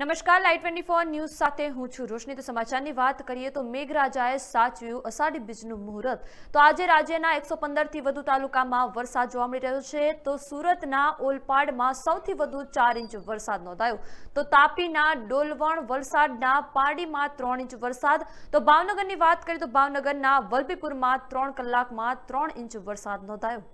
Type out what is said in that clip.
નમસ્કાર light twenty four news સાથે હું છું રોશની તો સમાચારની વાત કરીએ તો મેઘરાજાએ સાચવ્યું અષાઢી બીજનું મુહૂર્ત તો આજે રાજ્યના એકસો પંદરથી વધુ તાલુકામાં વરસાદ જોવા મળી રહ્યો છે તો સુરતના ઓલપાડમાં સૌથી વધુ ચાર ઇંચ વરસાદ નોંધાયો તો તાપીના ડોલવણ વલસાડના પારડીમાં ત્રણ ઇંચ વરસાદ તો ભાવનગરની વાત કરીએ તો ભાવનગરના વલભીપુરમાં ત્રણ કલાકમાં ત્રણ ઇંચ વરસાદ નોંધાયો